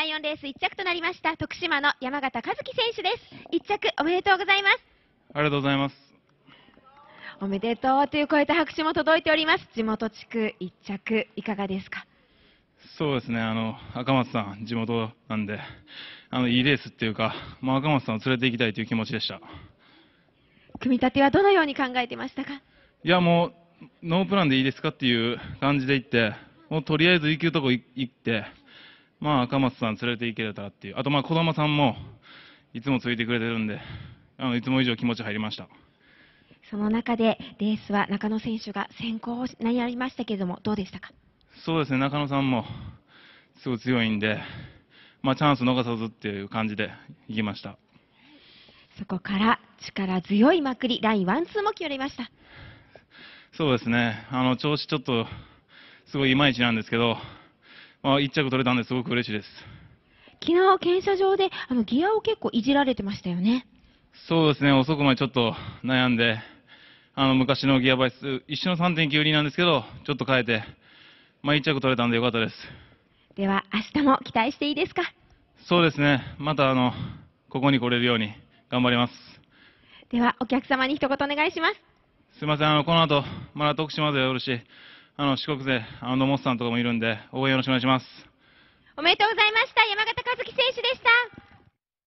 第4レース1着となりました徳島の山形和樹選手です1着おめでとうございますありがとうございますおめでとうという声と拍手も届いております地元地区1着いかがですかそうですねあの赤松さん地元なんであのいいレースっていうか、まあ、赤松さんを連れて行きたいという気持ちでした組み立てはどのように考えてましたかいやもうノープランでいいですかっていう感じで行ってもうとりあえず行くとこ行ってまあ、赤松さん連れて行けたらっていう、あと、まあ、児玉さんもいつもついてくれてるんで、あのいつも以上気持ち入りました。その中で、レースは中野選手が先行になりましたけれども、どうでしたかそうですね、中野さんもすごい強いんで、まあ、チャンス逃さずっていう感じで行きました。そこから力強いまくり、ラインワンツーも決まりました。そうですね、あの調子ちょっとすごいいまいちなんですけど、まあ、1着取れたんですごく嬉しいです。昨日、検査場であのギアを結構いじられてましたよね。そうですね、遅くまでちょっと悩んで、あの昔のギアバイス、一緒の3.92なんですけど、ちょっと変えて、まあ、1着取れたんでよかったです。では、明日も期待していいですか。そうですね、またあのここに来れるように頑張ります。では、お客様に一言お願いします。すみません、あのこの後、まだ徳島でよろしい。あの、四国勢、あの、モスさんとかもいるんで、応援よろしくお願いします。おめでとうございました。山形和樹選手でした。